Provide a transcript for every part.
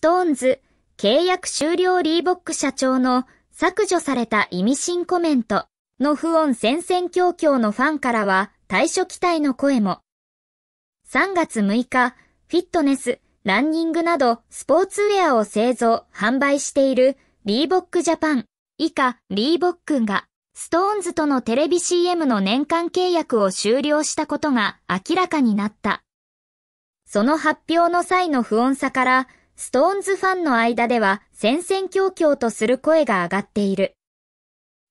ストーンズ契約終了リーボック社長の削除された意味深コメントの不穏戦々恐々のファンからは対処期待の声も。3月6日、フィットネス、ランニングなどスポーツウェアを製造、販売しているリーボックジャパン以下リーボックがストーンズとのテレビ CM の年間契約を終了したことが明らかになった。その発表の際の不穏さからストーンズファンの間では戦々恐々とする声が上がっている。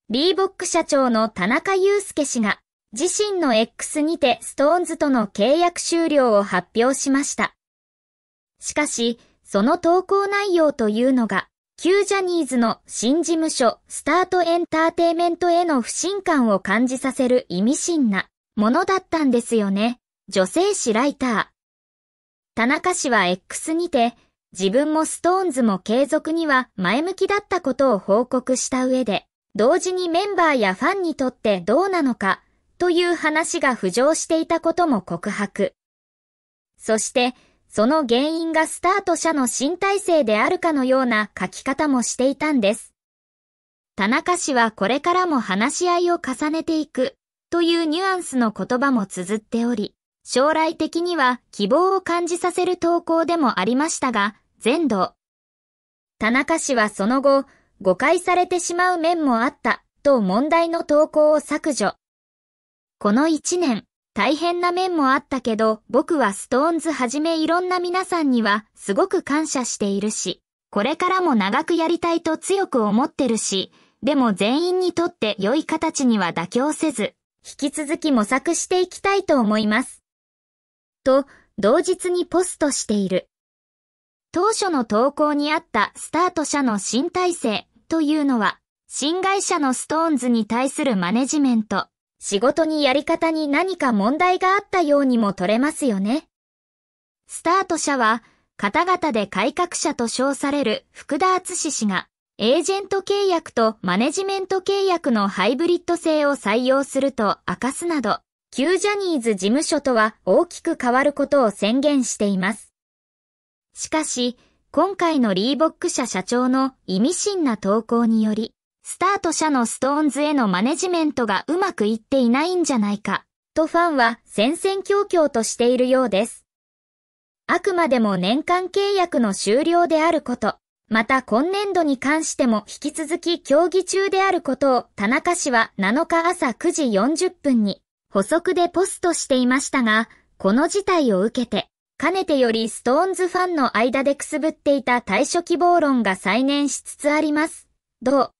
リーボック社長の田中祐介氏が自身の X にてストーンズとの契約終了を発表しました。しかし、その投稿内容というのが、旧ジャニーズの新事務所スタートエンターテイメントへの不信感を感じさせる意味深なものだったんですよね。女性誌ライター。田中氏は X にて、自分もストーンズも継続には前向きだったことを報告した上で、同時にメンバーやファンにとってどうなのかという話が浮上していたことも告白。そして、その原因がスタート者の新体制であるかのような書き方もしていたんです。田中氏はこれからも話し合いを重ねていくというニュアンスの言葉も綴っており、将来的には希望を感じさせる投稿でもありましたが、全土。田中氏はその後、誤解されてしまう面もあった、と問題の投稿を削除。この一年、大変な面もあったけど、僕はストーンズはじめいろんな皆さんには、すごく感謝しているし、これからも長くやりたいと強く思ってるし、でも全員にとって良い形には妥協せず、引き続き模索していきたいと思います。と同日にポストしている。当初の投稿にあったスタート社の新体制というのは、新会社のストーンズに対するマネジメント、仕事にやり方に何か問題があったようにも取れますよね。スタート社は、方々で改革者と称される福田敦氏氏が、エージェント契約とマネジメント契約のハイブリッド性を採用すると明かすなど、旧ジャニーズ事務所とは大きく変わることを宣言しています。しかし、今回のリーボック社社長の意味深な投稿により、スタート社のストーンズへのマネジメントがうまくいっていないんじゃないか、とファンは戦々恐々としているようです。あくまでも年間契約の終了であること、また今年度に関しても引き続き協議中であることを田中氏は7日朝9時40分に補足でポストしていましたが、この事態を受けて、かねてよりストーンズファンの間でくすぶっていた対処希望論が再燃しつつあります。どう